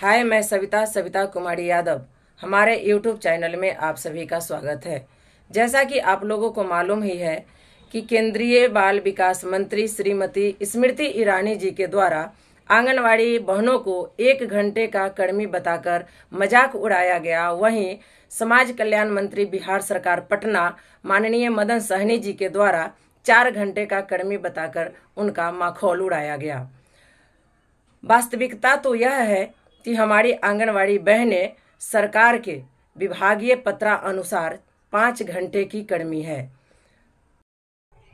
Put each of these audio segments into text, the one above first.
हाय मैं सविता सविता कुमारी यादव हमारे YouTube channel में आप सभी का स्वागत है जैसा कि आप लोगों को मालूम ही है कि केंद्रीय बाल विकास मंत्री श्रीमती स्मृति ईरानी जी के द्वारा आंगनवाड़ी बहनों को एक घंटे का कर्मी बताकर मजाक उड़ाया गया वहीं समाज कल्याण मंत्री बिहार सरकार पटना माननीय मदन सहनी जी के द्वारा चार घंटे का कर्मी बताकर उनका माखौल उड़ाया गया वास्तविकता तो यह है कि हमारी आंगनवाड़ी बहनें सरकार के विभागीय पत्रा अनुसार पाँच घंटे की कर्मी है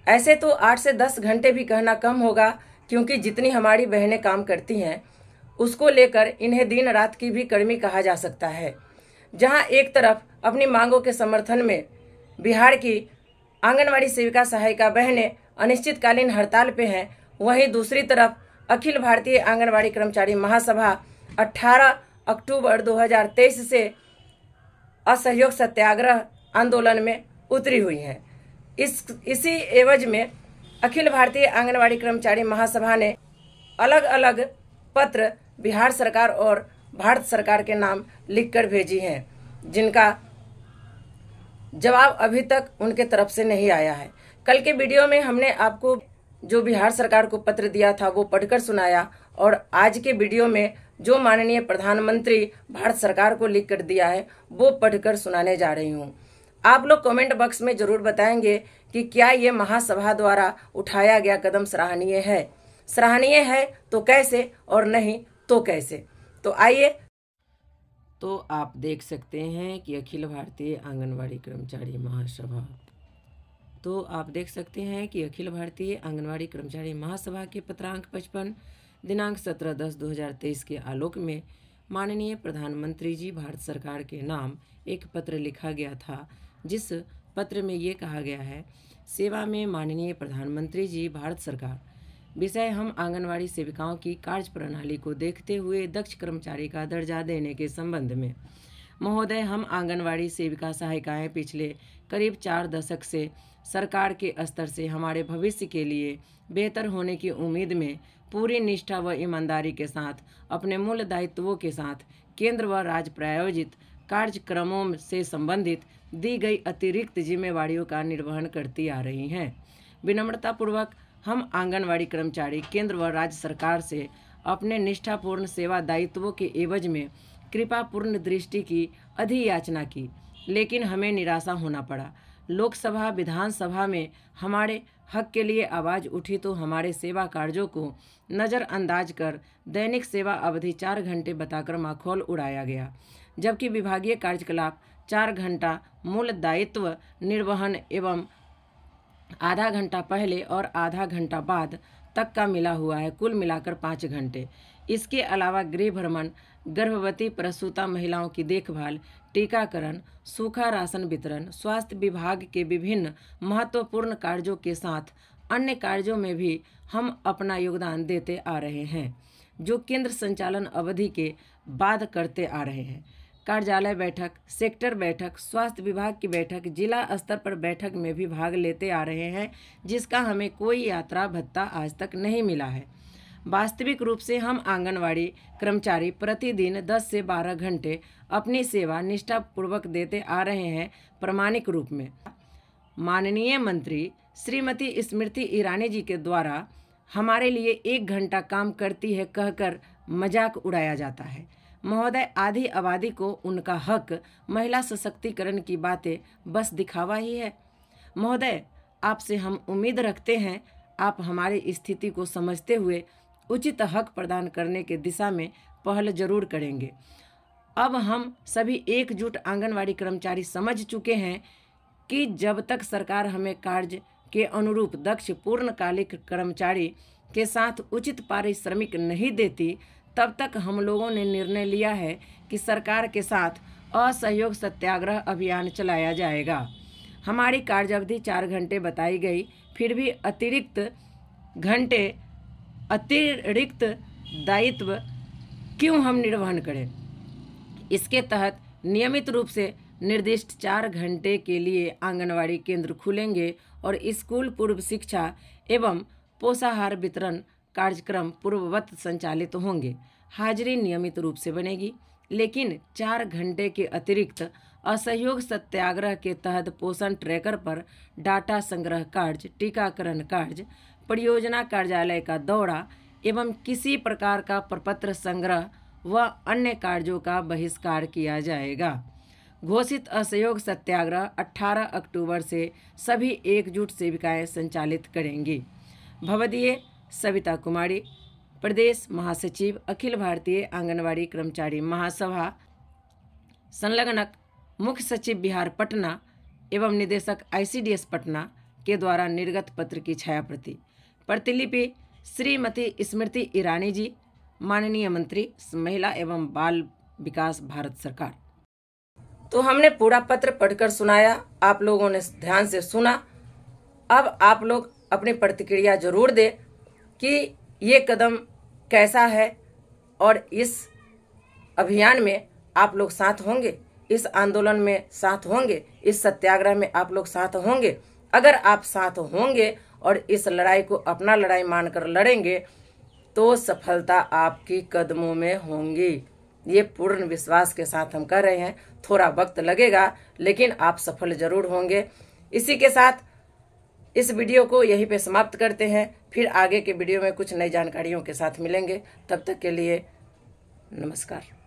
ऐसे तो आठ से दस घंटे भी कहना कम होगा क्योंकि जितनी हमारी बहनें काम करती हैं उसको लेकर इन्हें दिन रात की भी कर्मी कहा जा सकता है जहां एक तरफ अपनी मांगों के समर्थन में बिहार की आंगनवाड़ी सेविका सहायिका बहनें अनिश्चितकालीन हड़ताल पे हैं वहीं दूसरी तरफ अखिल भारतीय आंगनवाड़ी कर्मचारी महासभा 18 अक्टूबर 2023 से असहयोग सत्याग्रह आंदोलन में उतरी हुई हैं इस इसी एवज में अखिल भारतीय आंगनबाड़ी कर्मचारी महासभा ने अलग अलग पत्र बिहार सरकार और भारत सरकार के नाम लिखकर भेजी हैं जिनका जवाब अभी तक उनके तरफ से नहीं आया है कल के वीडियो में हमने आपको जो बिहार सरकार को पत्र दिया था वो पढ़कर सुनाया और आज के वीडियो में जो माननीय प्रधानमंत्री भारत सरकार को लिख कर दिया है वो पढ़कर सुनाने जा रही हूँ आप लोग कमेंट बॉक्स में जरूर बताएंगे कि क्या ये महासभा द्वारा उठाया गया कदम सराहनीय है सराहनीय है तो कैसे और नहीं तो कैसे तो आइए तो आप देख सकते हैं कि अखिल भारतीय आंगनवाड़ी कर्मचारी महासभा तो आप देख सकते हैं कि अखिल भारतीय आंगनवाड़ी कर्मचारी महासभा के पत्रांक पचपन दिनांक 17 दस 2023 के आलोक में माननीय प्रधानमंत्री जी भारत सरकार के नाम एक पत्र लिखा गया था जिस पत्र में ये कहा गया है सेवा में माननीय प्रधानमंत्री जी भारत सरकार विषय हम आंगनवाड़ी सेविकाओं की कार्य प्रणाली को देखते हुए दक्ष कर्मचारी का दर्जा देने के संबंध में महोदय हम आंगनवाड़ी सेविका सहायिकाएं पिछले करीब चार दशक से सरकार के स्तर से हमारे भविष्य के लिए बेहतर होने की उम्मीद में पूरी निष्ठा व ईमानदारी के साथ अपने मूल दायित्वों के साथ केंद्र व राज्य प्रायोजित कार्यक्रमों से संबंधित दी गई अतिरिक्त जिम्मेवारियों का निर्वहन करती आ रही हैं विनम्रतापूर्वक हम आंगनवाड़ी कर्मचारी केंद्र व राज्य सरकार से अपने निष्ठापूर्ण सेवा दायित्वों के एवज में कृपा पूर्ण दृष्टि की अधियाचना की लेकिन हमें निराशा होना पड़ा लोकसभा विधानसभा में हमारे हक के लिए आवाज़ उठी तो हमारे सेवा कार्यों को नज़रअंदाज कर दैनिक सेवा अवधि चार घंटे बताकर माखौल उड़ाया गया जबकि विभागीय कार्यकलाप चार घंटा मूल दायित्व निर्वहन एवं आधा घंटा पहले और आधा घंटा बाद तक का मिला हुआ है कुल मिलाकर पाँच घंटे इसके अलावा गृह भ्रमण गर्भवती प्रसूता महिलाओं की देखभाल टीकाकरण सूखा राशन वितरण स्वास्थ्य विभाग के विभिन्न महत्वपूर्ण कार्यों के साथ अन्य कार्यों में भी हम अपना योगदान देते आ रहे हैं जो केंद्र संचालन अवधि के बाद करते आ रहे हैं कार्यालय बैठक सेक्टर बैठक स्वास्थ्य विभाग की बैठक जिला स्तर पर बैठक में भी भाग लेते आ रहे हैं जिसका हमें कोई यात्रा भत्ता आज तक नहीं मिला है वास्तविक रूप से हम आंगनवाड़ी कर्मचारी प्रतिदिन 10 से 12 घंटे अपनी सेवा निष्ठापूर्वक देते आ रहे हैं प्रमाणिक रूप में माननीय मंत्री श्रीमती स्मृति ईरानी जी के द्वारा हमारे लिए एक घंटा काम करती है कहकर मजाक उड़ाया जाता है महोदय आधी आबादी को उनका हक महिला सशक्तिकरण की बातें बस दिखावा ही है महोदय आपसे हम उम्मीद रखते हैं आप हमारी स्थिति को समझते हुए उचित हक प्रदान करने के दिशा में पहल जरूर करेंगे अब हम सभी एकजुट आंगनवाड़ी कर्मचारी समझ चुके हैं कि जब तक सरकार हमें कार्य के अनुरूप दक्ष पूर्णकालिक कर्मचारी के साथ उचित पारिश्रमिक नहीं देती तब तक हम लोगों ने निर्णय लिया है कि सरकार के साथ असहयोग सत्याग्रह अभियान चलाया जाएगा हमारी कार्य अवधि चार घंटे बताई गई फिर भी अतिरिक्त घंटे अतिरिक्त दायित्व क्यों हम निर्वहन करें इसके तहत नियमित रूप से निर्दिष्ट चार घंटे के लिए आंगनवाड़ी केंद्र खुलेंगे और स्कूल पूर्व शिक्षा एवं पोषाहार वितरण कार्यक्रम पूर्ववत संचालित होंगे हाजिरी नियमित रूप से बनेगी लेकिन चार घंटे के अतिरिक्त असहयोग सत्याग्रह के तहत पोषण ट्रैकर पर डाटा संग्रह कार्य टीकाकरण कार्य परियोजना कार्यालय का दौरा एवं किसी प्रकार का प्रपत्र संग्रह व अन्य कार्यों का बहिष्कार किया जाएगा घोषित असहयोग सत्याग्रह 18 अक्टूबर से सभी एकजुट सेविकाएं संचालित करेंगी भवदीय सविता कुमारी प्रदेश महासचिव अखिल भारतीय आंगनवाड़ी कर्मचारी महासभा संलग्नक मुख्य सचिव बिहार पटना एवं निदेशक आईसीडीएस पटना के द्वारा निर्गत पत्र की छायाप्रति प्रतिलिपि श्रीमती स्मृति ईरानी जी माननीय मंत्री महिला एवं बाल विकास भारत सरकार तो हमने पूरा पत्र पढ़कर सुनाया आप लोगों ने ध्यान से सुना अब आप लोग अपनी प्रतिक्रिया जरूर दें कि ये कदम कैसा है और इस अभियान में आप लोग साथ होंगे इस आंदोलन में साथ होंगे इस सत्याग्रह में आप लोग साथ होंगे अगर आप साथ होंगे और इस लड़ाई को अपना लड़ाई मानकर लड़ेंगे तो सफलता आपकी कदमों में होंगी ये पूर्ण विश्वास के साथ हम कर रहे हैं थोड़ा वक्त लगेगा लेकिन आप सफल जरूर होंगे इसी के साथ इस वीडियो को यहीं पे समाप्त करते हैं फिर आगे के वीडियो में कुछ नई जानकारियों के साथ मिलेंगे तब तक के लिए नमस्कार